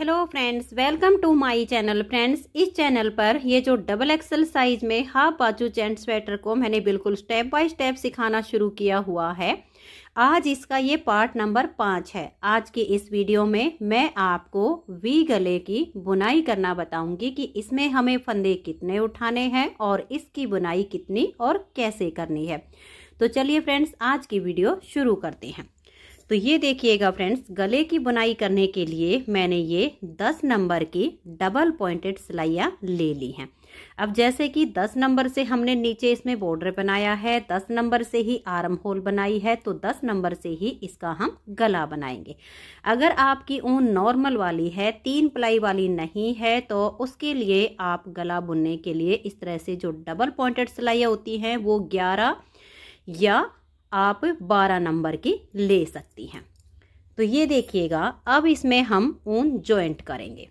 hello friends welcome to my channel friends इस channel पर ये जो डबल एक्सल साइज में हाफ बाजू चैन स्वेटर को मैंने बिल्कुल स्टेप बाय स्टेप सिखाना शुरू किया हुआ है आज इसका ये पार्ट नंबर पाँच है आज की इस वीडियो में मैं आपको वी गले की बुनाई करना बताऊंगी कि इसमें हमें फंदे कितने उठाने हैं और इसकी बुनाई कितनी और कैसे करनी है तो चलिए फ्रेंड्स आज की वीडियो शुरू करते हैं तो ये देखिएगा फ्रेंड्स गले की बुनाई करने के लिए मैंने ये दस नंबर की डबल पॉइंटेड सिलाइयाँ ले ली हैं अब जैसे कि दस नंबर से हमने नीचे इसमें बॉर्डर बनाया है दस नंबर से ही आर्म होल बनाई है तो दस नंबर से ही इसका हम गला बनाएंगे अगर आपकी ऊन नॉर्मल वाली है तीन प्लाई वाली नहीं है तो उसके लिए आप गला बुनने के लिए इस तरह से जो डबल पॉइंटेड सिलाइयाँ होती हैं वो ग्यारह या आप 12 नंबर की ले सकती हैं तो ये देखिएगा अब इसमें हम ऊन जॉइंट करेंगे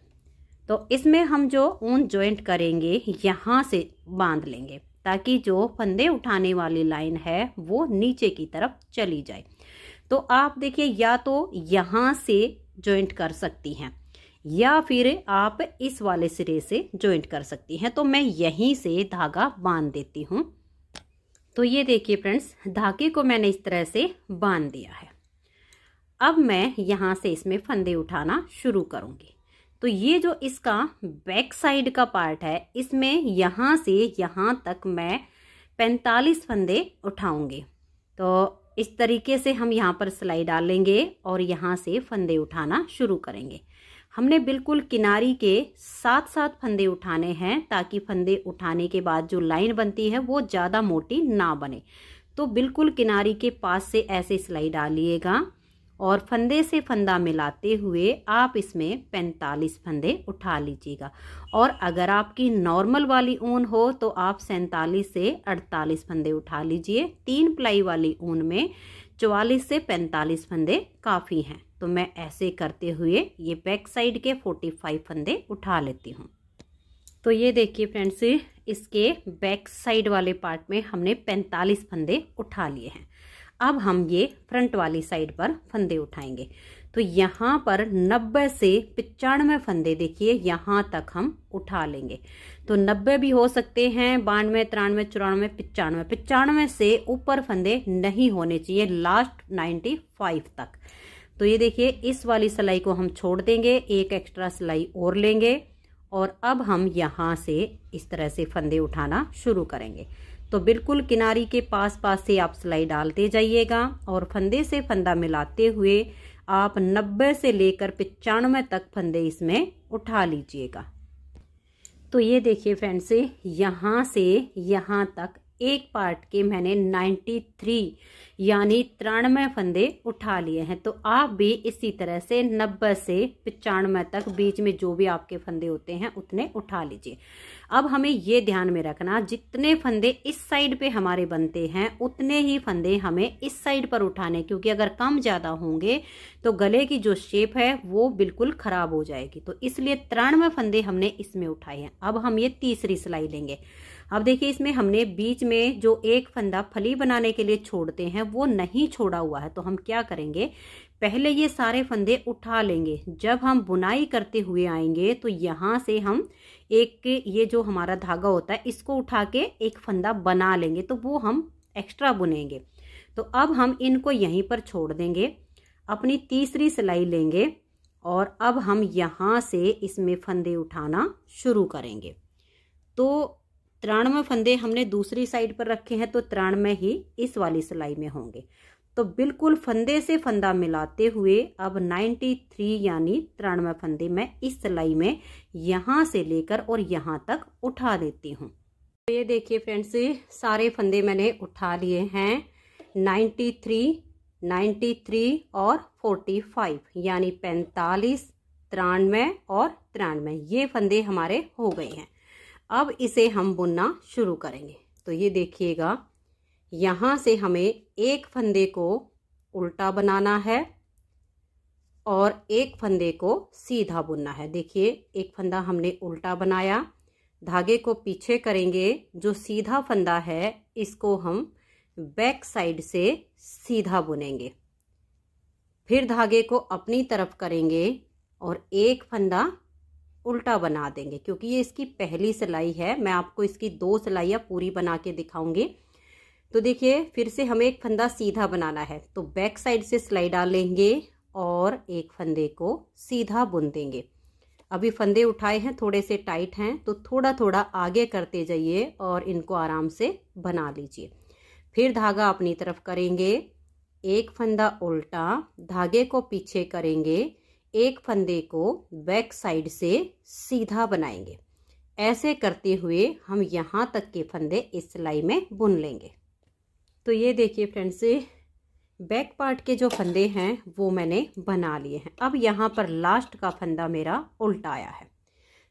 तो इसमें हम जो ऊन जॉइंट करेंगे यहाँ से बांध लेंगे ताकि जो फंदे उठाने वाली लाइन है वो नीचे की तरफ चली जाए तो आप देखिए या तो यहाँ से जॉइंट कर सकती हैं या फिर आप इस वाले सिरे से जॉइंट कर सकती हैं तो मैं यहीं से धागा बांध देती हूँ तो ये देखिए फ्रेंड्स धागे को मैंने इस तरह से बांध दिया है अब मैं यहाँ से इसमें फंदे उठाना शुरू करूँगी तो ये जो इसका बैक साइड का पार्ट है इसमें यहाँ से यहाँ तक मैं 45 फंदे उठाऊँगी तो इस तरीके से हम यहाँ पर सिलाई डालेंगे और यहाँ से फंदे उठाना शुरू करेंगे हमने बिल्कुल किनारी के साथ साथ फंदे उठाने हैं ताकि फंदे उठाने के बाद जो लाइन बनती है वो ज़्यादा मोटी ना बने तो बिल्कुल किनारी के पास से ऐसे सिलाई डालिएगा और फंदे से फंदा मिलाते हुए आप इसमें 45 फंदे उठा लीजिएगा और अगर आपकी नॉर्मल वाली ऊन हो तो आप सैंतालीस से 48 फंदे उठा लीजिए तीन प्लाई वाली ऊन में 44 से 45 फंदे काफ़ी हैं तो मैं ऐसे करते हुए ये बैक साइड के 45 फंदे उठा लेती हूँ तो ये देखिए फ्रेंड्स इसके बैक साइड वाले पार्ट में हमने 45 फंदे उठा लिए हैं अब हम ये फ्रंट वाली साइड पर फंदे उठाएंगे तो यहाँ पर 90 से पचानवे फंदे देखिए यहाँ तक हम उठा लेंगे तो 90 भी हो सकते हैं बानवे तिरानवे चौरानवे पचानवे पचानवे से ऊपर फंदे नहीं होने चाहिए लास्ट 95 तक तो ये देखिए इस वाली सिलाई को हम छोड़ देंगे एक एक्स्ट्रा सिलाई और लेंगे और अब हम यहाँ से इस तरह से फंदे उठाना शुरू करेंगे तो बिल्कुल किनारी के पास पास से आप सिलाई डालते जाइएगा और फंदे से फंदा मिलाते हुए आप 90 से लेकर पचानवे तक फंदे इसमें उठा लीजिएगा तो ये देखिए फ्रेंड्स यहाँ से यहाँ तक एक पार्ट के मैंने 93 यानी तिरानवे फंदे उठा लिए हैं तो आप भी इसी तरह से 90 से पचानवे तक बीच में जो भी आपके फंदे होते हैं उतने उठा लीजिए अब हमें ये ध्यान में रखना जितने फंदे इस साइड पे हमारे बनते हैं उतने ही फंदे हमें इस साइड पर उठाने क्योंकि अगर कम ज़्यादा होंगे तो गले की जो शेप है वो बिल्कुल ख़राब हो जाएगी तो इसलिए तिरानवे फंदे हमने इसमें उठाए हैं अब हम ये तीसरी सिलाई लेंगे अब देखिए इसमें हमने बीच में जो एक फंदा फली बनाने के लिए छोड़ते हैं वो नहीं छोड़ा हुआ है तो हम क्या करेंगे पहले ये सारे फंदे उठा लेंगे जब हम बुनाई करते हुए आएंगे तो यहाँ से हम एक ये जो हमारा धागा होता है इसको उठा के एक फंदा बना लेंगे तो वो हम एक्स्ट्रा बुनेंगे तो अब हम इनको यहीं पर छोड़ देंगे अपनी तीसरी सिलाई लेंगे और अब हम यहाँ से इसमें फंदे उठाना शुरू करेंगे तो तिरानवे फंदे हमने दूसरी साइड पर रखे हैं तो तिरानवे ही इस वाली सिलाई में होंगे तो बिल्कुल फंदे से फंदा मिलाते हुए अब 93 यानी तिरानवे फंदे मैं इस सिलाई में यहाँ से लेकर और यहाँ तक उठा देती हूँ तो ये देखिए फ्रेंड्स सारे फंदे मैंने उठा लिए हैं 93 93 और 45 यानी 45 तिरानवे और तिरानवे ये फंदे हमारे हो गए हैं अब इसे हम बुनना शुरू करेंगे तो ये देखिएगा यहाँ से हमें एक फंदे को उल्टा बनाना है और एक फंदे को सीधा बुनना है देखिए एक फंदा हमने उल्टा बनाया धागे को पीछे करेंगे जो सीधा फंदा है इसको हम बैक साइड से सीधा बुनेंगे फिर धागे को अपनी तरफ करेंगे और एक फंदा उल्टा बना देंगे क्योंकि ये इसकी पहली सिलाई है मैं आपको इसकी दो सिलाइयाँ पूरी बना के दिखाऊंगी तो देखिए फिर से हमें एक फंदा सीधा बनाना है तो बैक साइड से सिलाई डालेंगे और एक फंदे को सीधा बुन देंगे अभी फंदे उठाए हैं थोड़े से टाइट हैं तो थोड़ा थोड़ा आगे करते जाइए और इनको आराम से बना लीजिए फिर धागा अपनी तरफ करेंगे एक फंदा उल्टा धागे को पीछे करेंगे एक फंदे को बैक साइड से सीधा बनाएंगे ऐसे करते हुए हम यहाँ तक के फंदे इस सिलाई में बुन लेंगे तो ये देखिए फ्रेंड्स बैक पार्ट के जो फंदे हैं वो मैंने बना लिए हैं अब यहाँ पर लास्ट का फंदा मेरा उल्टा आया है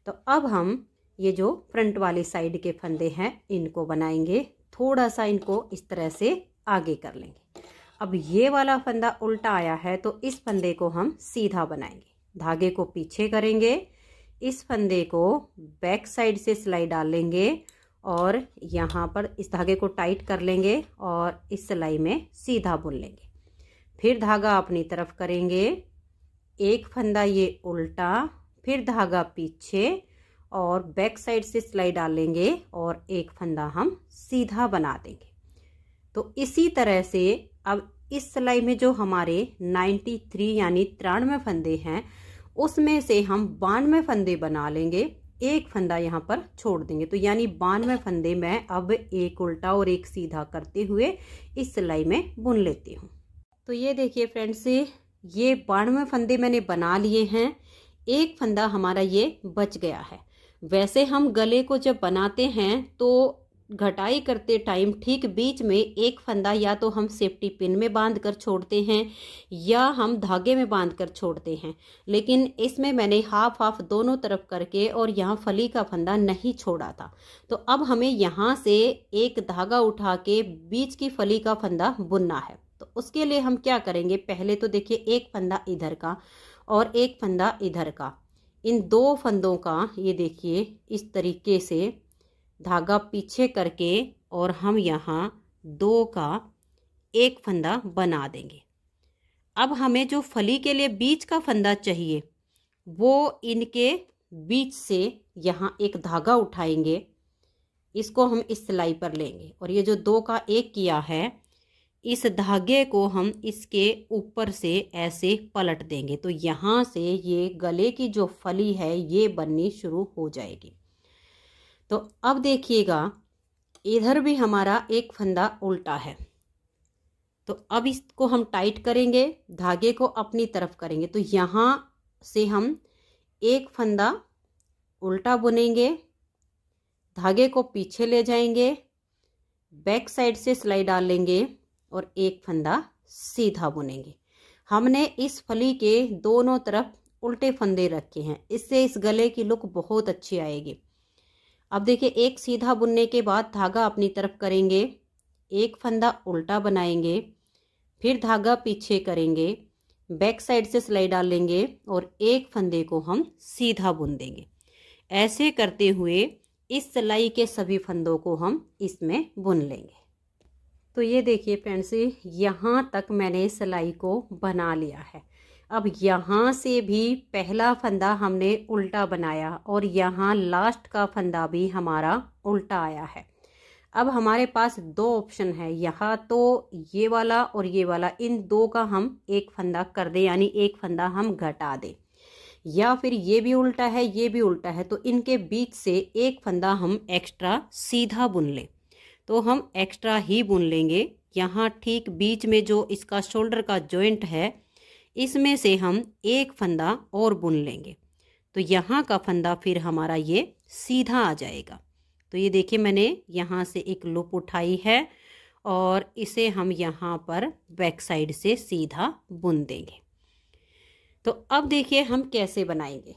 तो अब हम ये जो फ्रंट वाली साइड के फंदे हैं इनको बनाएंगे थोड़ा सा इनको इस तरह से आगे कर लेंगे अब ये वाला फंदा उल्टा आया है तो इस फंदे को हम सीधा बनाएंगे धागे को पीछे करेंगे इस फंदे को बैक साइड से सिलाई डाल लेंगे और यहाँ पर इस धागे को टाइट कर लेंगे और इस सिलाई में सीधा बुन लेंगे फिर धागा अपनी तरफ करेंगे एक फंदा ये उल्टा फिर धागा पीछे और बैक साइड से सिलाई डालेंगे और एक फंदा हम सीधा बना देंगे तो इसी तरह से अब इस सिलाई में जो हमारे 93 यानी तिरानवे फंदे हैं उसमें से हम बानवे फंदे बना लेंगे एक फंदा यहाँ पर छोड़ देंगे तो यानी बानवे फंदे मैं अब एक उल्टा और एक सीधा करते हुए इस सिलाई में बुन लेती हूँ तो ये देखिए फ्रेंड्स ये बानवे फंदे मैंने बना लिए हैं एक फंदा हमारा ये बच गया है वैसे हम गले को जब बनाते हैं तो घटाई करते टाइम ठीक बीच में एक फंदा या तो हम सेफ्टी पिन में बांध कर छोड़ते हैं या हम धागे में बांध कर छोड़ते हैं लेकिन इसमें मैंने हाफ हाफ दोनों तरफ करके और यहाँ फली का फंदा नहीं छोड़ा था तो अब हमें यहाँ से एक धागा उठा के बीच की फली का फंदा बुनना है तो उसके लिए हम क्या करेंगे पहले तो देखिए एक फंदा इधर का और एक फंदा इधर का इन दो फंदों का ये देखिए इस तरीके से धागा पीछे करके और हम यहाँ दो का एक फंदा बना देंगे अब हमें जो फली के लिए बीच का फंदा चाहिए वो इनके बीच से यहाँ एक धागा उठाएंगे इसको हम इस सिलाई पर लेंगे और ये जो दो का एक किया है इस धागे को हम इसके ऊपर से ऐसे पलट देंगे तो यहाँ से ये गले की जो फली है ये बननी शुरू हो जाएगी तो अब देखिएगा इधर भी हमारा एक फंदा उल्टा है तो अब इसको हम टाइट करेंगे धागे को अपनी तरफ करेंगे तो यहाँ से हम एक फंदा उल्टा बुनेंगे धागे को पीछे ले जाएंगे बैक साइड से सिलाई डाल लेंगे और एक फंदा सीधा बुनेंगे हमने इस फली के दोनों तरफ उल्टे फंदे रखे हैं इससे इस गले की लुक बहुत अच्छी आएगी अब देखिए एक सीधा बुनने के बाद धागा अपनी तरफ करेंगे एक फंदा उल्टा बनाएंगे फिर धागा पीछे करेंगे बैक साइड से सिलाई डाल लेंगे और एक फंदे को हम सीधा बुन देंगे ऐसे करते हुए इस सिलाई के सभी फंदों को हम इसमें बुन लेंगे तो ये देखिए फ्रेंड्स यहाँ तक मैंने सिलाई को बना लिया है अब यहाँ से भी पहला फंदा हमने उल्टा बनाया और यहाँ लास्ट का फंदा भी हमारा उल्टा आया है अब हमारे पास दो ऑप्शन है यहाँ तो ये वाला और ये वाला इन दो का हम एक फंदा कर दें यानी एक फंदा हम घटा दें या फिर ये भी उल्टा है ये भी उल्टा है तो इनके बीच से एक फंदा हम एक्स्ट्रा सीधा बुन लें तो हम एक्स्ट्रा ही बुन लेंगे यहाँ ठीक बीच में जो इसका शोल्डर का जॉइंट है इसमें से हम एक फंदा और बुन लेंगे तो यहाँ का फंदा फिर हमारा ये सीधा आ जाएगा तो ये देखिए मैंने यहाँ से एक लुप उठाई है और इसे हम यहाँ पर बैक साइड से सीधा बुन देंगे तो अब देखिए हम कैसे बनाएंगे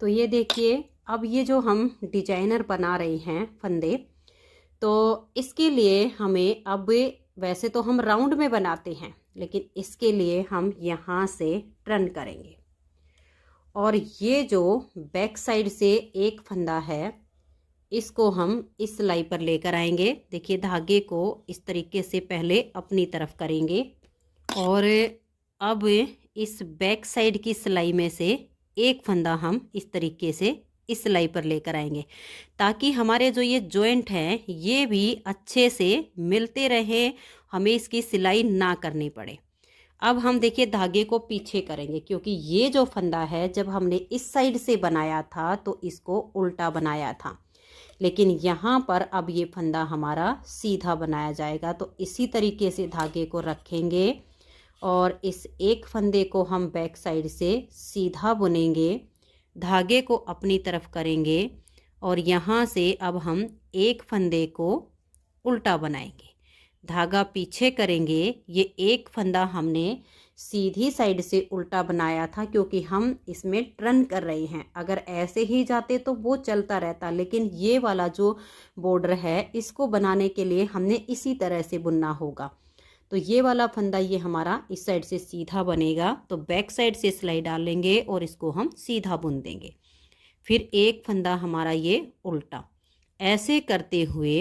तो ये देखिए अब ये जो हम डिजाइनर बना रहे हैं फंदे तो इसके लिए हमें अब वैसे तो हम राउंड में बनाते हैं लेकिन इसके लिए हम यहाँ से टर्न करेंगे और ये जो बैक साइड से एक फंदा है इसको हम इस सिलाई पर लेकर आएंगे देखिए धागे को इस तरीके से पहले अपनी तरफ करेंगे और अब इस बैक साइड की सिलाई में से एक फंदा हम इस तरीके से इस सिलाई पर लेकर आएंगे ताकि हमारे जो ये जॉइंट हैं ये भी अच्छे से मिलते रहें हमें इसकी सिलाई ना करनी पड़े अब हम देखिए धागे को पीछे करेंगे क्योंकि ये जो फंदा है जब हमने इस साइड से बनाया था तो इसको उल्टा बनाया था लेकिन यहाँ पर अब ये फंदा हमारा सीधा बनाया जाएगा तो इसी तरीके से धागे को रखेंगे और इस एक फंदे को हम बैक साइड से सीधा बुनेंगे धागे को अपनी तरफ करेंगे और यहाँ से अब हम एक फंदे को उल्टा बनाएंगे धागा पीछे करेंगे ये एक फंदा हमने सीधी साइड से उल्टा बनाया था क्योंकि हम इसमें टर्न कर रहे हैं अगर ऐसे ही जाते तो वो चलता रहता लेकिन ये वाला जो बॉर्डर है इसको बनाने के लिए हमने इसी तरह से बुनना होगा तो ये वाला फंदा ये हमारा इस साइड से सीधा बनेगा तो बैक साइड से सिलाई डालेंगे और इसको हम सीधा बुन देंगे फिर एक फंदा हमारा ये उल्टा ऐसे करते हुए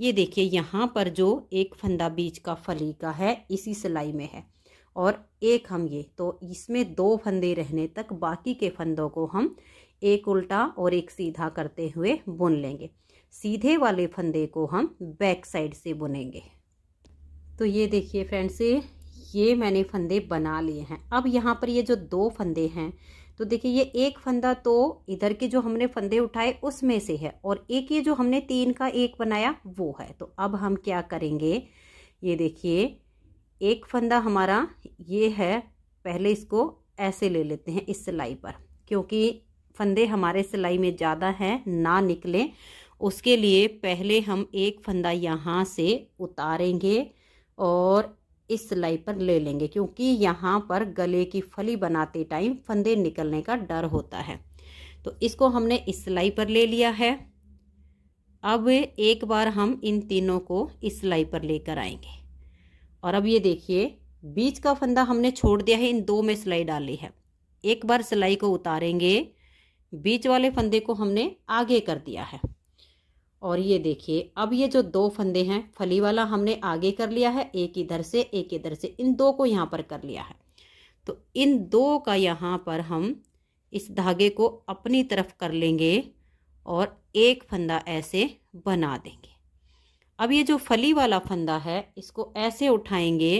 ये देखिए यहाँ पर जो एक फंदा बीच का फली का है इसी सिलाई में है और एक हम ये तो इसमें दो फंदे रहने तक बाकी के फंदों को हम एक उल्टा और एक सीधा करते हुए बुन लेंगे सीधे वाले फंदे को हम बैक साइड से बुनेंगे तो ये देखिए फ्रेंड्स ये मैंने फंदे बना लिए हैं अब यहाँ पर ये जो दो फंदे हैं तो देखिए ये एक फंदा तो इधर के जो हमने फंदे उठाए उसमें से है और एक ये जो हमने तीन का एक बनाया वो है तो अब हम क्या करेंगे ये देखिए एक फंदा हमारा ये है पहले इसको ऐसे ले लेते हैं इस सिलाई पर क्योंकि फंदे हमारे सिलाई में ज़्यादा हैं ना निकलें उसके लिए पहले हम एक फंदा यहाँ से उतारेंगे और इस सिलाई पर ले लेंगे क्योंकि यहाँ पर गले की फली बनाते टाइम फंदे निकलने का डर होता है तो इसको हमने इस सिलाई पर ले लिया है अब एक बार हम इन तीनों को इस सिलाई पर लेकर आएंगे और अब ये देखिए बीच का फंदा हमने छोड़ दिया है इन दो में सिलाई डाली है एक बार सिलाई को उतारेंगे बीच वाले फंदे को हमने आगे कर दिया है और ये देखिए अब ये जो दो फंदे हैं फली वाला हमने आगे कर लिया है एक इधर से एक इधर से इन दो को यहाँ पर कर लिया है तो इन दो का यहाँ पर हम इस धागे को अपनी तरफ कर लेंगे और एक फंदा ऐसे बना देंगे अब ये जो फली वाला फंदा है इसको ऐसे उठाएंगे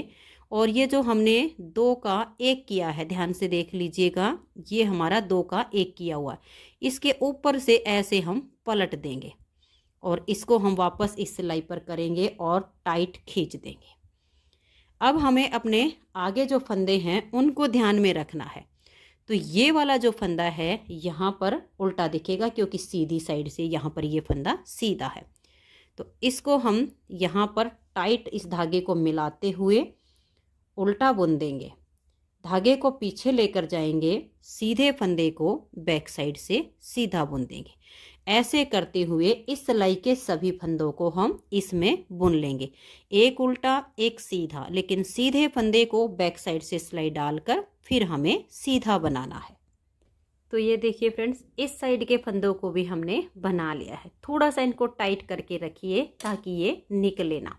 और ये जो हमने दो का एक किया है ध्यान से देख लीजिएगा ये हमारा दो का एक किया हुआ है इसके ऊपर से ऐसे हम पलट देंगे और इसको हम वापस इस सिलाई पर करेंगे और टाइट खींच देंगे अब हमें अपने आगे जो फंदे हैं उनको ध्यान में रखना है तो ये वाला जो फंदा है यहाँ पर उल्टा दिखेगा क्योंकि सीधी साइड से यहाँ पर ये फंदा सीधा है तो इसको हम यहाँ पर टाइट इस धागे को मिलाते हुए उल्टा बुन देंगे धागे को पीछे लेकर जाएंगे सीधे फंदे को बैक साइड से सीधा बुन देंगे ऐसे करते हुए इस सिलाई के सभी फंदों को हम इसमें बुन लेंगे एक उल्टा एक सीधा लेकिन सीधे फंदे को बैक साइड से सिलाई डालकर फिर हमें सीधा बनाना है तो ये देखिए फ्रेंड्स इस साइड के फंदों को भी हमने बना लिया है थोड़ा सा इनको टाइट करके रखिए ताकि ये निकले ना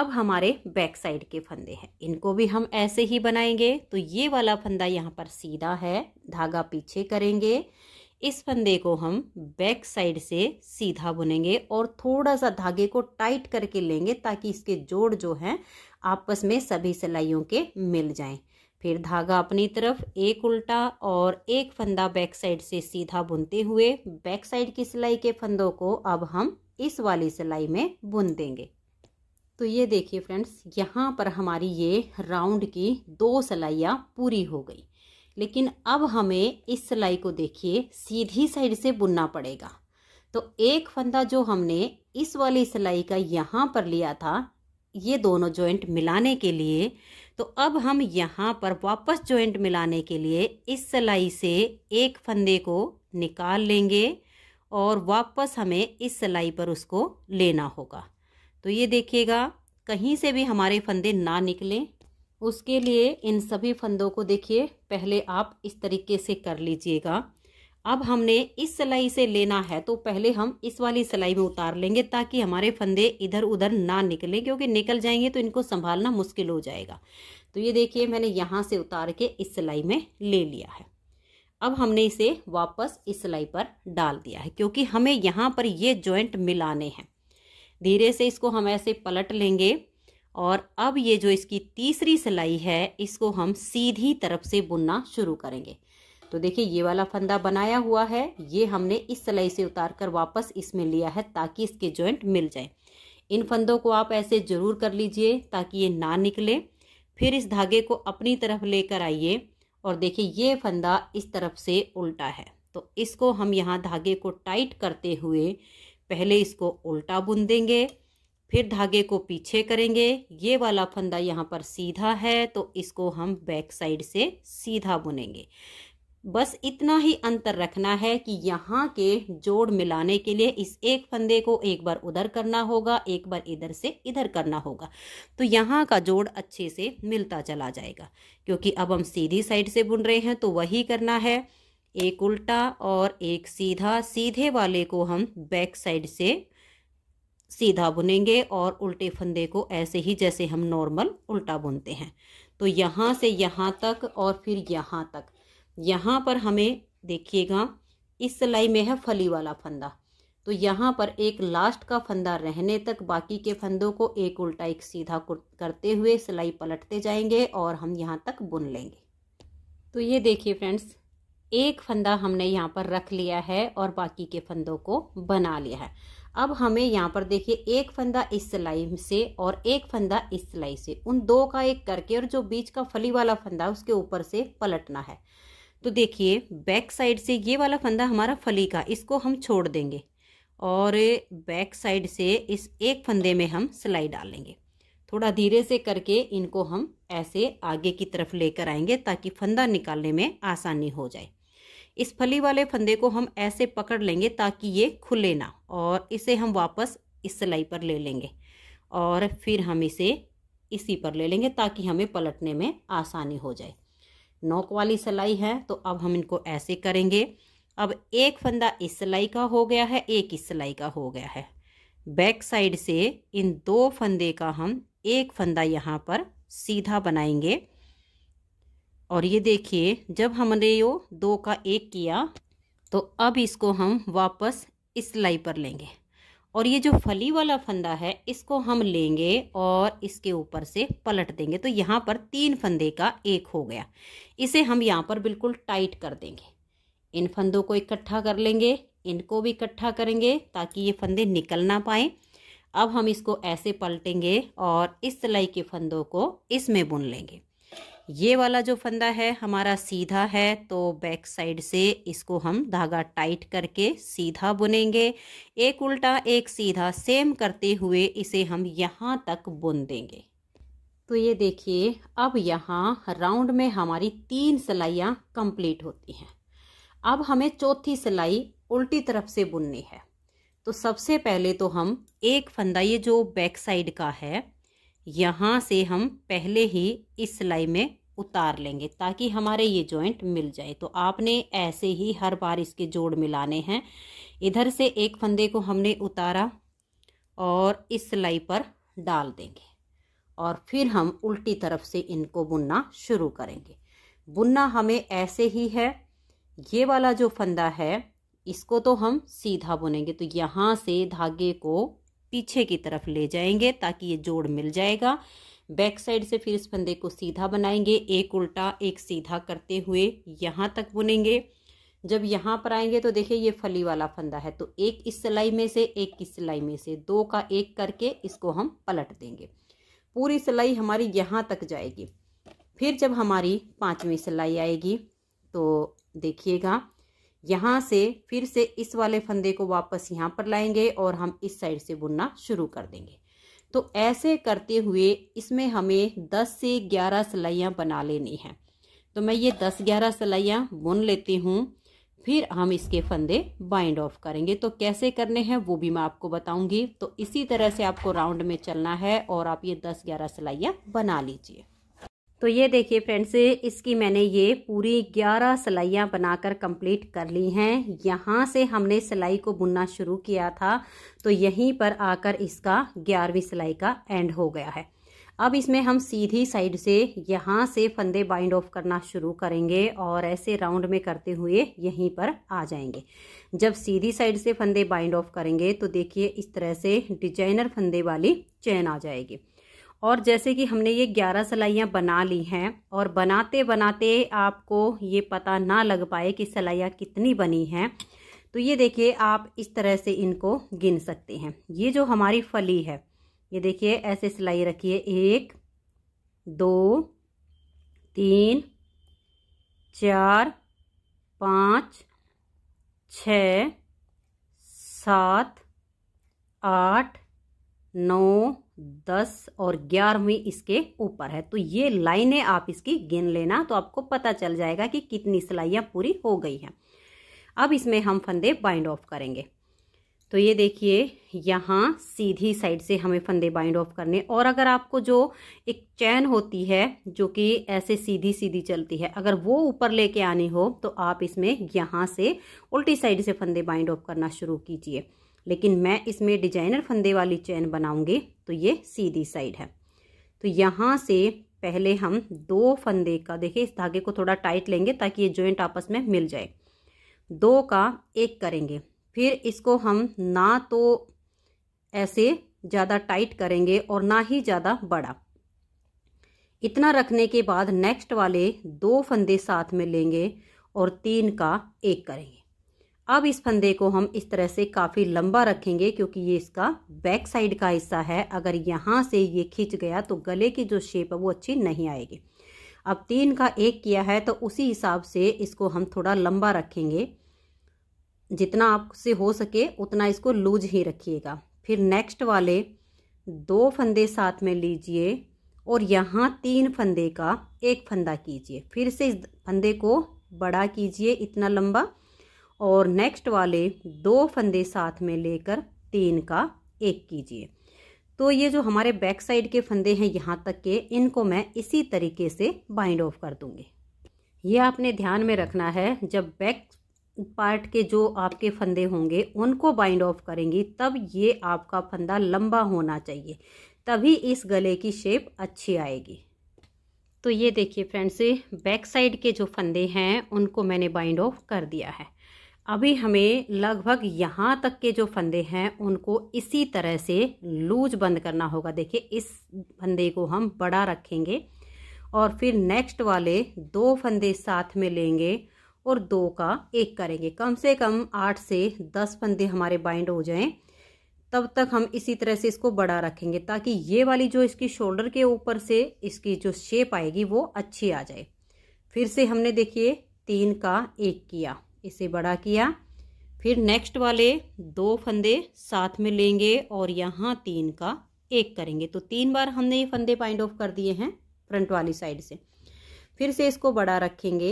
अब हमारे बैक साइड के फंदे हैं इनको भी हम ऐसे ही बनाएंगे तो ये वाला फंदा यहाँ पर सीधा है धागा पीछे करेंगे इस फंदे को हम बैक साइड से सीधा बुनेंगे और थोड़ा सा धागे को टाइट करके लेंगे ताकि इसके जोड़ जो हैं आपस में सभी सिलाइयों के मिल जाएं फिर धागा अपनी तरफ एक उल्टा और एक फंदा बैक साइड से सीधा बुनते हुए बैक साइड की सिलाई के फंदों को अब हम इस वाली सिलाई में बुन देंगे तो ये देखिए फ्रेंड्स यहाँ पर हमारी ये राउंड की दो सिलाइयाँ पूरी हो गई लेकिन अब हमें इस सिलाई को देखिए सीधी साइड से बुनना पड़ेगा तो एक फंदा जो हमने इस वाली सिलाई का यहाँ पर लिया था ये दोनों जॉइंट मिलाने के लिए तो अब हम यहाँ पर वापस जॉइंट मिलाने के लिए इस सिलाई से एक फंदे को निकाल लेंगे और वापस हमें इस सिलाई पर उसको लेना होगा तो ये देखिएगा कहीं से भी हमारे फंदे ना निकलें उसके लिए इन सभी फंदों को देखिए पहले आप इस तरीके से कर लीजिएगा अब हमने इस सिलाई से लेना है तो पहले हम इस वाली सिलाई में उतार लेंगे ताकि हमारे फंदे इधर उधर ना निकलें क्योंकि निकल जाएंगे तो इनको संभालना मुश्किल हो जाएगा तो ये देखिए मैंने यहाँ से उतार के इस सिलाई में ले लिया है अब हमने इसे वापस इस सिलाई पर डाल दिया है क्योंकि हमें यहाँ पर ये जॉइंट मिलाने हैं धीरे से इसको हम ऐसे पलट लेंगे और अब ये जो इसकी तीसरी सिलाई है इसको हम सीधी तरफ से बुनना शुरू करेंगे तो देखिए ये वाला फंदा बनाया हुआ है ये हमने इस सिलाई से उतार कर वापस इसमें लिया है ताकि इसके जॉइंट मिल जाए इन फंदों को आप ऐसे ज़रूर कर लीजिए ताकि ये ना निकले फिर इस धागे को अपनी तरफ लेकर आइए और देखिए ये फंदा इस तरफ से उल्टा है तो इसको हम यहाँ धागे को टाइट करते हुए पहले इसको उल्टा बुन देंगे फिर धागे को पीछे करेंगे ये वाला फंदा यहाँ पर सीधा है तो इसको हम बैक साइड से सीधा बुनेंगे बस इतना ही अंतर रखना है कि यहाँ के जोड़ मिलाने के लिए इस एक फंदे को एक बार उधर करना होगा एक बार इधर से इधर करना होगा तो यहाँ का जोड़ अच्छे से मिलता चला जाएगा क्योंकि अब हम सीधी साइड से बुन रहे हैं तो वही करना है एक उल्टा और एक सीधा सीधे वाले को हम बैक साइड से सीधा बुनेंगे और उल्टे फंदे को ऐसे ही जैसे हम नॉर्मल उल्टा बुनते हैं तो यहाँ से यहाँ तक और फिर यहाँ तक यहाँ पर हमें देखिएगा इस सिलाई में है फली वाला फंदा तो यहाँ पर एक लास्ट का फंदा रहने तक बाकी के फंदों को एक उल्टा एक सीधा करते हुए सिलाई पलटते जाएंगे और हम यहाँ तक बुन लेंगे तो ये देखिए फ्रेंड्स एक फंदा हमने यहाँ पर रख लिया है और बाकी के फंदों को बना लिया है अब हमें यहाँ पर देखिए एक फंदा इस सिलाई से और एक फंदा इस सिलाई से उन दो का एक करके और जो बीच का फली वाला फंदा उसके ऊपर से पलटना है तो देखिए बैक साइड से ये वाला फंदा हमारा फली का इसको हम छोड़ देंगे और बैक साइड से इस एक फंदे में हम सिलाई डालेंगे थोड़ा धीरे से करके इनको हम ऐसे आगे की तरफ लेकर आएंगे ताकि फंदा निकालने में आसानी हो जाए इस फली वाले फंदे को हम ऐसे पकड़ लेंगे ताकि ये खुले ना और इसे हम वापस इस सिलाई पर ले लेंगे और फिर हम इसे इसी पर ले लेंगे ताकि हमें पलटने में आसानी हो जाए नोक वाली सिलाई है तो अब हम इनको ऐसे करेंगे अब एक फंदा इस सिलाई का हो गया है एक इस सिलाई का हो गया है बैक साइड से इन दो फंदे का हम एक फंदा यहाँ पर सीधा बनाएंगे और ये देखिए जब हमने यो दो का एक किया तो अब इसको हम वापस इस सिलाई पर लेंगे और ये जो फली वाला फंदा है इसको हम लेंगे और इसके ऊपर से पलट देंगे तो यहाँ पर तीन फंदे का एक हो गया इसे हम यहाँ पर बिल्कुल टाइट कर देंगे इन फंदों को इकट्ठा कर लेंगे इनको भी इकट्ठा करेंगे ताकि ये फंदे निकल ना पाए अब हम इसको ऐसे पलटेंगे और इस सिलाई के फंदों को इसमें बुन लेंगे ये वाला जो फंदा है हमारा सीधा है तो बैक साइड से इसको हम धागा टाइट करके सीधा बुनेंगे एक उल्टा एक सीधा सेम करते हुए इसे हम यहाँ तक बुन देंगे तो ये देखिए अब यहाँ राउंड में हमारी तीन सिलाइयाँ कंप्लीट होती हैं अब हमें चौथी सिलाई उल्टी तरफ से बुननी है तो सबसे पहले तो हम एक फंदा ये जो बैक साइड का है यहाँ से हम पहले ही इस सिलाई में उतार लेंगे ताकि हमारे ये जॉइंट मिल जाए तो आपने ऐसे ही हर बार इसके जोड़ मिलाने हैं इधर से एक फंदे को हमने उतारा और इस सिलाई पर डाल देंगे और फिर हम उल्टी तरफ से इनको बुनना शुरू करेंगे बुनना हमें ऐसे ही है ये वाला जो फंदा है इसको तो हम सीधा बुनेंगे तो यहाँ से धागे को पीछे की तरफ ले जाएंगे ताकि ये जोड़ मिल जाएगा बैक साइड से फिर इस फंदे को सीधा बनाएंगे एक उल्टा एक सीधा करते हुए यहाँ तक बुनेंगे जब यहाँ पर आएंगे तो देखिए ये फली वाला फंदा है तो एक इस सिलाई में से एक इस सिलाई में से दो का एक करके इसको हम पलट देंगे पूरी सिलाई हमारी यहाँ तक जाएगी फिर जब हमारी पाँचवीं सिलाई आएगी तो देखिएगा यहाँ से फिर से इस वाले फंदे को वापस यहाँ पर लाएंगे और हम इस साइड से बुनना शुरू कर देंगे तो ऐसे करते हुए इसमें हमें 10 से 11 सिलाइयाँ बना लेनी हैं तो मैं ये 10-11 सिलाइयाँ बुन लेती हूँ फिर हम इसके फंदे बाइंड ऑफ करेंगे तो कैसे करने हैं वो भी मैं आपको बताऊँगी तो इसी तरह से आपको राउंड में चलना है और आप ये दस ग्यारह सिलाइयाँ बना लीजिए तो ये देखिए फ्रेंड्स इसकी मैंने ये पूरी ग्यारह सिलाइयाँ बनाकर कंप्लीट कर ली हैं यहाँ से हमने सिलाई को बुनना शुरू किया था तो यहीं पर आकर इसका ग्यारहवीं सिलाई का एंड हो गया है अब इसमें हम सीधी साइड से यहाँ से फंदे बाइंड ऑफ करना शुरू करेंगे और ऐसे राउंड में करते हुए यहीं पर आ जाएंगे जब सीधी साइड से फंदे बाइंड ऑफ करेंगे तो देखिए इस तरह से डिजाइनर फंदे वाली चैन आ जाएगी और जैसे कि हमने ये ग्यारह सलाइयाँ बना ली हैं और बनाते बनाते आपको ये पता ना लग पाए कि सलाइयाँ कितनी बनी हैं तो ये देखिए आप इस तरह से इनको गिन सकते हैं ये जो हमारी फली है ये देखिए ऐसे सिलाई रखिए एक दो तीन चार पाँच छ सात आठ नौ दस और ग्यारहवीं इसके ऊपर है तो ये लाइनें आप इसकी गिन लेना तो आपको पता चल जाएगा कि कितनी सिलाइयाँ पूरी हो गई हैं अब इसमें हम फंदे बाइंड ऑफ करेंगे तो ये देखिए यहाँ सीधी साइड से हमें फंदे बाइंड ऑफ करने और अगर आपको जो एक चैन होती है जो कि ऐसे सीधी सीधी चलती है अगर वो ऊपर लेके आनी हो तो आप इसमें यहाँ से उल्टी साइड से फंदे बाइंड ऑफ करना शुरू कीजिए लेकिन मैं इसमें डिजाइनर फंदे वाली चैन बनाऊंगी तो ये सीधी साइड है तो यहाँ से पहले हम दो फंदे का देखिए इस धागे को थोड़ा टाइट लेंगे ताकि ये जॉइंट आपस में मिल जाए दो का एक करेंगे फिर इसको हम ना तो ऐसे ज़्यादा टाइट करेंगे और ना ही ज़्यादा बड़ा इतना रखने के बाद नेक्स्ट वाले दो फंदे साथ में लेंगे और तीन का एक करेंगे अब इस फंदे को हम इस तरह से काफ़ी लंबा रखेंगे क्योंकि ये इसका बैक साइड का हिस्सा है अगर यहाँ से ये खींच गया तो गले की जो शेप है वो अच्छी नहीं आएगी अब तीन का एक किया है तो उसी हिसाब से इसको हम थोड़ा लंबा रखेंगे जितना आपसे हो सके उतना इसको लूज ही रखिएगा फिर नेक्स्ट वाले दो फंदे साथ में लीजिए और यहाँ तीन फंदे का एक फंदा कीजिए फिर से इस फंदे को बड़ा कीजिए इतना लंबा और नेक्स्ट वाले दो फंदे साथ में लेकर तीन का एक कीजिए तो ये जो हमारे बैक साइड के फंदे हैं यहाँ तक के इनको मैं इसी तरीके से बाइंड ऑफ कर दूंगी ये आपने ध्यान में रखना है जब बैक पार्ट के जो आपके फंदे होंगे उनको बाइंड ऑफ करेंगी तब ये आपका फंदा लंबा होना चाहिए तभी इस गले की शेप अच्छी आएगी तो ये देखिए फ्रेंड्स बैक साइड के जो फंदे हैं उनको मैंने बाइंड ऑफ कर दिया है अभी हमें लगभग यहाँ तक के जो फंदे हैं उनको इसी तरह से लूज बंद करना होगा देखिए इस फंदे को हम बड़ा रखेंगे और फिर नेक्स्ट वाले दो फंदे साथ में लेंगे और दो का एक करेंगे कम से कम आठ से दस फंदे हमारे बाइंड हो जाएं तब तक हम इसी तरह से इसको बड़ा रखेंगे ताकि ये वाली जो इसकी शोल्डर के ऊपर से इसकी जो शेप आएगी वो अच्छी आ जाए फिर से हमने देखिए तीन का एक किया इसे बड़ा किया फिर नेक्स्ट वाले दो फंदे साथ में लेंगे और यहाँ तीन का एक करेंगे तो तीन बार हमने ये फंदे पाइंड ऑफ कर दिए हैं फ्रंट वाली साइड से फिर से इसको बड़ा रखेंगे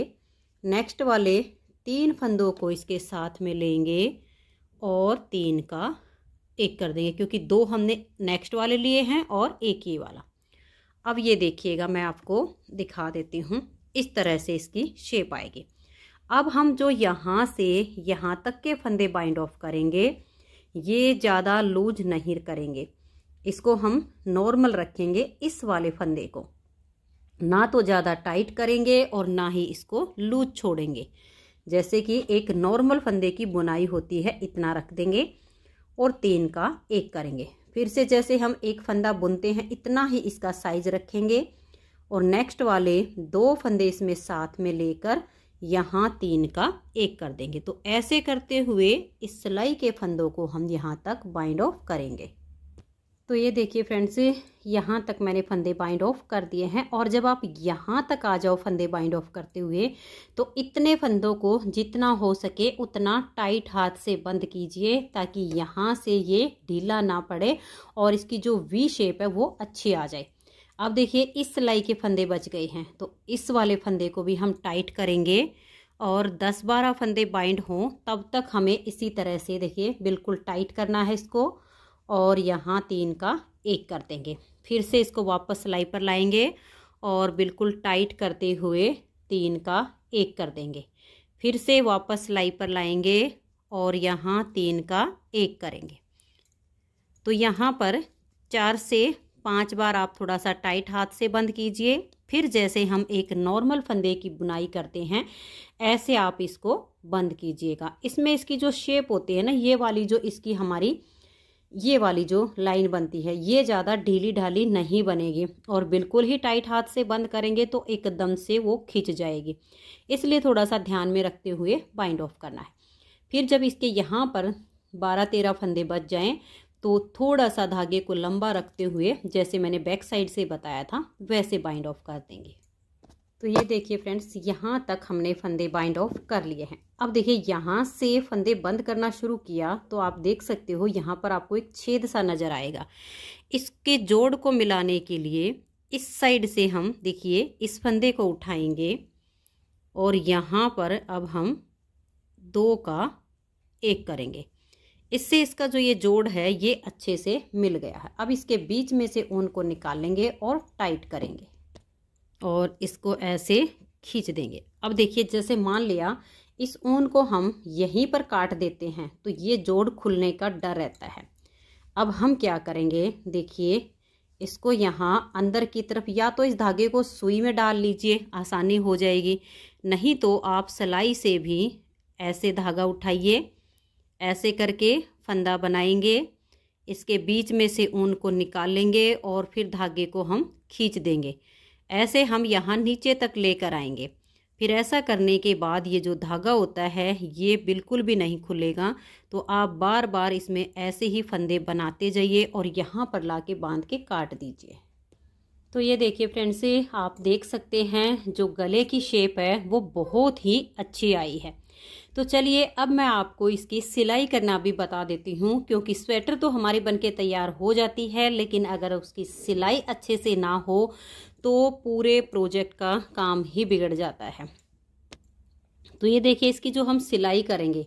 नेक्स्ट वाले तीन फंदों को इसके साथ में लेंगे और तीन का एक कर देंगे क्योंकि दो हमने नेक्स्ट वाले लिए हैं और एक ही वाला अब ये देखिएगा मैं आपको दिखा देती हूँ इस तरह से इसकी शेप आएगी अब हम जो यहाँ से यहाँ तक के फंदे बाइंड ऑफ करेंगे ये ज़्यादा लूज नहीं करेंगे इसको हम नॉर्मल रखेंगे इस वाले फंदे को ना तो ज़्यादा टाइट करेंगे और ना ही इसको लूज छोड़ेंगे जैसे कि एक नॉर्मल फंदे की बुनाई होती है इतना रख देंगे और तीन का एक करेंगे फिर से जैसे हम एक फंदा बुनते हैं इतना ही इसका साइज रखेंगे और नेक्स्ट वाले दो फंदे इसमें साथ में लेकर यहाँ तीन का एक कर देंगे तो ऐसे करते हुए इस सिलाई के फंदों को हम यहाँ तक बाइंड ऑफ करेंगे तो ये देखिए फ्रेंड्स यहाँ तक मैंने फंदे बाइंड ऑफ कर दिए हैं और जब आप यहाँ तक आ जाओ फंदे बाइंड ऑफ करते हुए तो इतने फंदों को जितना हो सके उतना टाइट हाथ से बंद कीजिए ताकि यहाँ से ये ढीला ना पड़े और इसकी जो वी शेप है वो अच्छी आ जाए अब देखिए इस सिलाई के फंदे बच गए हैं तो इस वाले फंदे को भी हम टाइट करेंगे और 10-12 फंदे बाइंड हों तब तक हमें इसी तरह से देखिए बिल्कुल टाइट करना है इसको और यहाँ तीन का एक कर देंगे फिर से इसको वापस सिलाई पर लाएंगे और बिल्कुल टाइट करते हुए तीन का एक कर देंगे फिर से वापस सिलाई पर लाएंगे और यहाँ तीन का एक करेंगे तो यहाँ पर चार से पांच बार आप थोड़ा सा टाइट हाथ से बंद कीजिए फिर जैसे हम एक नॉर्मल फंदे की बुनाई करते हैं ऐसे आप इसको बंद कीजिएगा इसमें इसकी जो शेप होती है ना ये वाली जो इसकी हमारी ये वाली जो लाइन बनती है ये ज़्यादा ढीली ढाली नहीं बनेगी और बिल्कुल ही टाइट हाथ से बंद करेंगे तो एकदम से वो खिंच जाएगी इसलिए थोड़ा सा ध्यान में रखते हुए बाइंड ऑफ करना है फिर जब इसके यहाँ पर बारह तेरह फंदे बच जाएं तो थोड़ा सा धागे को लंबा रखते हुए जैसे मैंने बैक साइड से बताया था वैसे बाइंड ऑफ कर देंगे तो ये देखिए फ्रेंड्स यहाँ तक हमने फंदे बाइंड ऑफ कर लिए हैं अब देखिए यहाँ से फंदे बंद करना शुरू किया तो आप देख सकते हो यहाँ पर आपको एक छेद सा नज़र आएगा इसके जोड़ को मिलाने के लिए इस साइड से हम देखिए इस फंदे को उठाएंगे और यहाँ पर अब हम दो का एक करेंगे इससे इसका जो ये जोड़ है ये अच्छे से मिल गया है अब इसके बीच में से ऊन को निकालेंगे और टाइट करेंगे और इसको ऐसे खींच देंगे अब देखिए जैसे मान लिया इस ऊन को हम यहीं पर काट देते हैं तो ये जोड़ खुलने का डर रहता है अब हम क्या करेंगे देखिए इसको यहाँ अंदर की तरफ या तो इस धागे को सुई में डाल लीजिए आसानी हो जाएगी नहीं तो आप सिलाई से भी ऐसे धागा उठाइए ऐसे करके फंदा बनाएंगे इसके बीच में से ऊन को निकालेंगे और फिर धागे को हम खींच देंगे ऐसे हम यहाँ नीचे तक लेकर आएंगे फिर ऐसा करने के बाद ये जो धागा होता है ये बिल्कुल भी नहीं खुलेगा तो आप बार बार इसमें ऐसे ही फंदे बनाते जाइए और यहाँ पर ला के बांध के काट दीजिए तो ये देखिए फ्रेंड्स आप देख सकते हैं जो गले की शेप है वो बहुत ही अच्छी आई है तो चलिए अब मैं आपको इसकी सिलाई करना भी बता देती हूँ क्योंकि स्वेटर तो हमारी बनके तैयार हो जाती है लेकिन अगर उसकी सिलाई अच्छे से ना हो तो पूरे प्रोजेक्ट का काम ही बिगड़ जाता है तो ये देखिए इसकी जो हम सिलाई करेंगे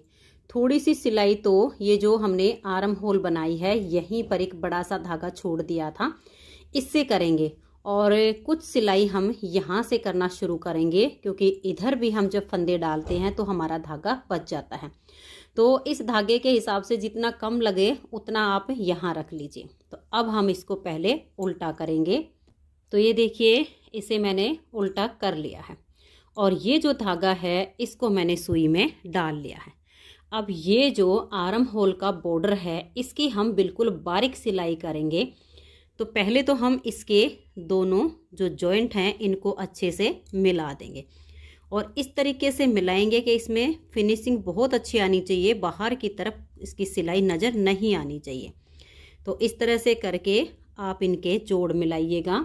थोड़ी सी सिलाई तो ये जो हमने आर्म होल बनाई है यहीं पर एक बड़ा सा धागा छोड़ दिया था इससे करेंगे और कुछ सिलाई हम यहाँ से करना शुरू करेंगे क्योंकि इधर भी हम जब फंदे डालते हैं तो हमारा धागा बच जाता है तो इस धागे के हिसाब से जितना कम लगे उतना आप यहाँ रख लीजिए तो अब हम इसको पहले उल्टा करेंगे तो ये देखिए इसे मैंने उल्टा कर लिया है और ये जो धागा है इसको मैंने सुई में डाल लिया है अब ये जो आर्म होल का बॉर्डर है इसकी हम बिल्कुल बारीक सिलाई करेंगे तो पहले तो हम इसके दोनों जो जॉइंट हैं इनको अच्छे से मिला देंगे और इस तरीके से मिलाएंगे कि इसमें फिनिशिंग बहुत अच्छी आनी चाहिए बाहर की तरफ इसकी सिलाई नज़र नहीं आनी चाहिए तो इस तरह से करके आप इनके जोड़ मिलाइएगा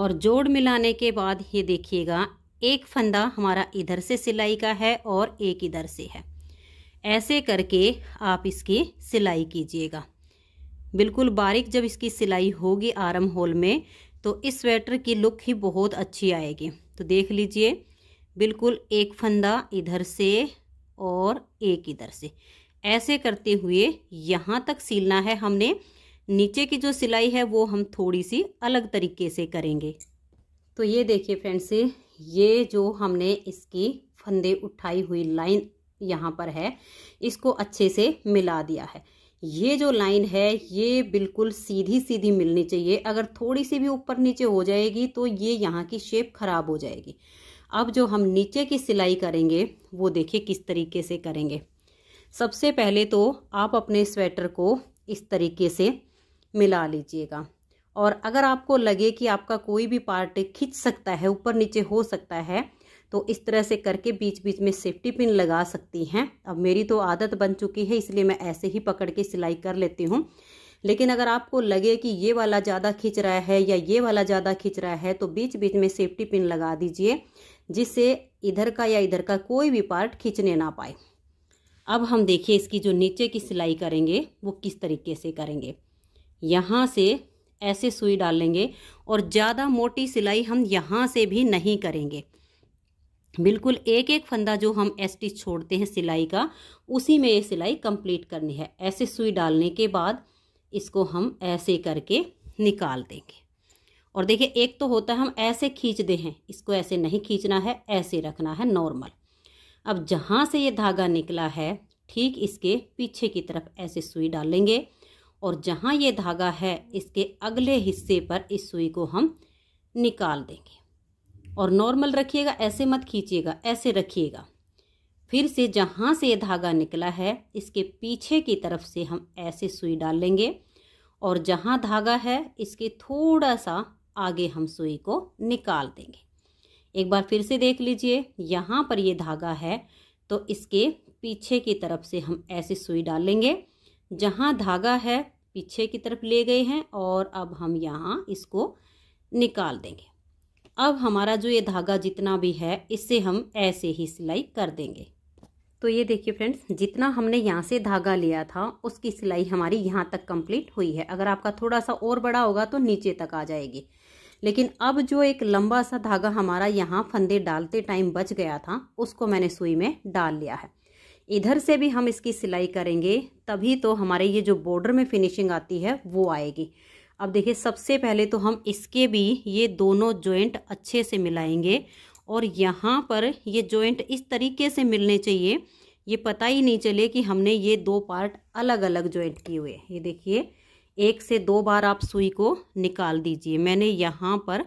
और जोड़ मिलाने के बाद ये देखिएगा एक फंदा हमारा इधर से सिलाई का है और एक इधर से है ऐसे करके आप इसकी सिलाई कीजिएगा बिल्कुल बारीक जब इसकी सिलाई होगी आरम होल में तो इस स्वेटर की लुक ही बहुत अच्छी आएगी तो देख लीजिए बिल्कुल एक फंदा इधर से और एक इधर से ऐसे करते हुए यहाँ तक सिलना है हमने नीचे की जो सिलाई है वो हम थोड़ी सी अलग तरीके से करेंगे तो ये देखिए फ्रेंड्स ये जो हमने इसकी फंदे उठाई हुई लाइन यहाँ पर है इसको अच्छे से मिला दिया है ये जो लाइन है ये बिल्कुल सीधी सीधी मिलनी चाहिए अगर थोड़ी सी भी ऊपर नीचे हो जाएगी तो ये यहाँ की शेप खराब हो जाएगी अब जो हम नीचे की सिलाई करेंगे वो देखिए किस तरीके से करेंगे सबसे पहले तो आप अपने स्वेटर को इस तरीके से मिला लीजिएगा और अगर आपको लगे कि आपका कोई भी पार्ट खिंच सकता है ऊपर नीचे हो सकता है तो इस तरह से करके बीच बीच में सेफ्टी पिन लगा सकती हैं अब मेरी तो आदत बन चुकी है इसलिए मैं ऐसे ही पकड़ के सिलाई कर लेती हूँ लेकिन अगर आपको लगे कि ये वाला ज़्यादा खींच रहा है या ये वाला ज़्यादा खींच रहा है तो बीच बीच में सेफ्टी पिन लगा दीजिए जिससे इधर का या इधर का कोई भी पार्ट खींचने ना पाए अब हम देखिए इसकी जो नीचे की सिलाई करेंगे वो किस तरीके से करेंगे यहाँ से ऐसे सुई डालेंगे और ज़्यादा मोटी सिलाई हम यहाँ से भी नहीं करेंगे बिल्कुल एक एक फंदा जो हम एस टी छोड़ते हैं सिलाई का उसी में ये सिलाई कंप्लीट करनी है ऐसे सुई डालने के बाद इसको हम ऐसे करके निकाल देंगे और देखिए एक तो होता है हम ऐसे खींचते हैं इसको ऐसे नहीं खींचना है ऐसे रखना है नॉर्मल अब जहाँ से ये धागा निकला है ठीक इसके पीछे की तरफ ऐसे सुई डालेंगे और जहाँ ये धागा है इसके अगले हिस्से पर इस सुई को हम निकाल देंगे और नॉर्मल रखिएगा ऐसे मत खींचिएगा ऐसे रखिएगा फिर से जहाँ से ये धागा निकला है इसके पीछे की तरफ से हम ऐसे सुई डाल लेंगे और जहाँ धागा है इसके थोड़ा सा आगे हम सुई को निकाल देंगे एक बार फिर से देख लीजिए यहाँ पर ये धागा है तो इसके पीछे की तरफ से हम ऐसे सुई डाल लेंगे जहाँ धागा है पीछे की तरफ ले गए हैं और अब हम यहाँ इसको निकाल देंगे अब हमारा जो ये धागा जितना भी है इससे हम ऐसे ही सिलाई कर देंगे तो ये देखिए फ्रेंड्स जितना हमने यहाँ से धागा लिया था उसकी सिलाई हमारी यहाँ तक कंप्लीट हुई है अगर आपका थोड़ा सा और बड़ा होगा तो नीचे तक आ जाएगी लेकिन अब जो एक लंबा सा धागा हमारा यहाँ फंदे डालते टाइम बच गया था उसको मैंने सुई में डाल लिया है इधर से भी हम इसकी सिलाई करेंगे तभी तो हमारे ये जो बॉर्डर में फिनिशिंग आती है वो आएगी अब देखिए सबसे पहले तो हम इसके भी ये दोनों जॉइंट अच्छे से मिलाएंगे और यहाँ पर ये जॉइंट इस तरीके से मिलने चाहिए ये पता ही नहीं चले कि हमने ये दो पार्ट अलग अलग जॉइंट किए हुए ये देखिए एक से दो बार आप सुई को निकाल दीजिए मैंने यहाँ पर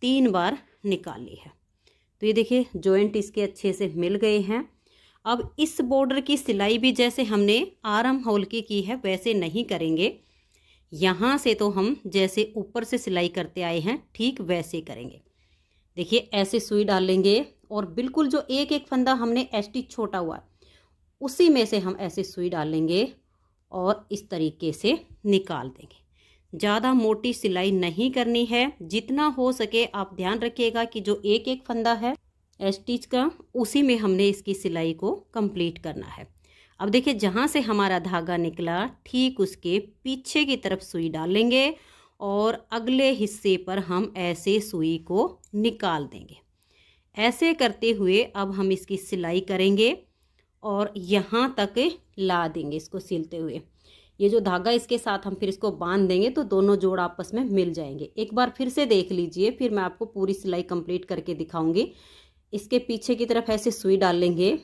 तीन बार निकाली है तो ये देखिए जॉइंट इसके अच्छे से मिल गए हैं अब इस बॉर्डर की सिलाई भी जैसे हमने आर्म होल की की है वैसे नहीं करेंगे यहाँ से तो हम जैसे ऊपर से सिलाई करते आए हैं ठीक वैसे करेंगे देखिए ऐसे सुई डाल लेंगे और बिल्कुल जो एक एक फंदा हमने एच छोटा हुआ उसी में से हम ऐसे सुई डाल लेंगे और इस तरीके से निकाल देंगे ज़्यादा मोटी सिलाई नहीं करनी है जितना हो सके आप ध्यान रखिएगा कि जो एक एक फंदा है स्टिच का उसी में हमने इसकी सिलाई को कंप्लीट करना है अब देखिए जहाँ से हमारा धागा निकला ठीक उसके पीछे की तरफ सुई डालेंगे और अगले हिस्से पर हम ऐसे सुई को निकाल देंगे ऐसे करते हुए अब हम इसकी सिलाई करेंगे और यहाँ तक ला देंगे इसको सिलते हुए ये जो धागा इसके साथ हम फिर इसको बांध देंगे तो दोनों जोड़ आपस में मिल जाएंगे एक बार फिर से देख लीजिए फिर मैं आपको पूरी सिलाई कंप्लीट करके दिखाऊंगी इसके पीछे की तरफ ऐसे सुई डालेंगे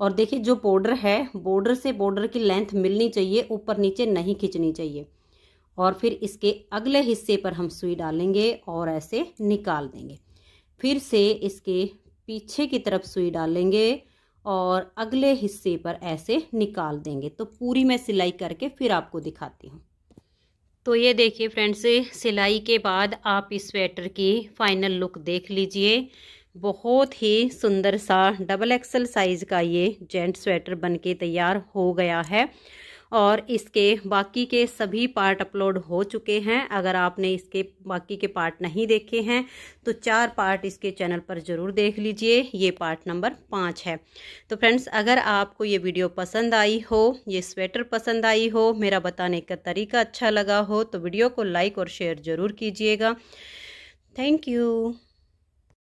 और देखिए जो बॉर्डर है बॉर्डर से बॉर्डर की लेंथ मिलनी चाहिए ऊपर नीचे नहीं खींचनी चाहिए और फिर इसके अगले हिस्से पर हम सुई डालेंगे और ऐसे निकाल देंगे फिर से इसके पीछे की तरफ सुई डालेंगे और अगले हिस्से पर ऐसे निकाल देंगे तो पूरी मैं सिलाई करके फिर आपको दिखाती हूँ तो ये देखिए फ्रेंड्स सिलाई के बाद आप इस स्वेटर की फाइनल लुक देख लीजिए बहुत ही सुंदर सा डबल एक्सल साइज़ का ये जेंट स्वेटर बनके तैयार हो गया है और इसके बाकी के सभी पार्ट अपलोड हो चुके हैं अगर आपने इसके बाकी के पार्ट नहीं देखे हैं तो चार पार्ट इसके चैनल पर ज़रूर देख लीजिए ये पार्ट नंबर पाँच है तो फ्रेंड्स अगर आपको ये वीडियो पसंद आई हो ये स्वेटर पसंद आई हो मेरा बताने का तरीका अच्छा लगा हो तो वीडियो को लाइक और शेयर ज़रूर कीजिएगा थैंक यू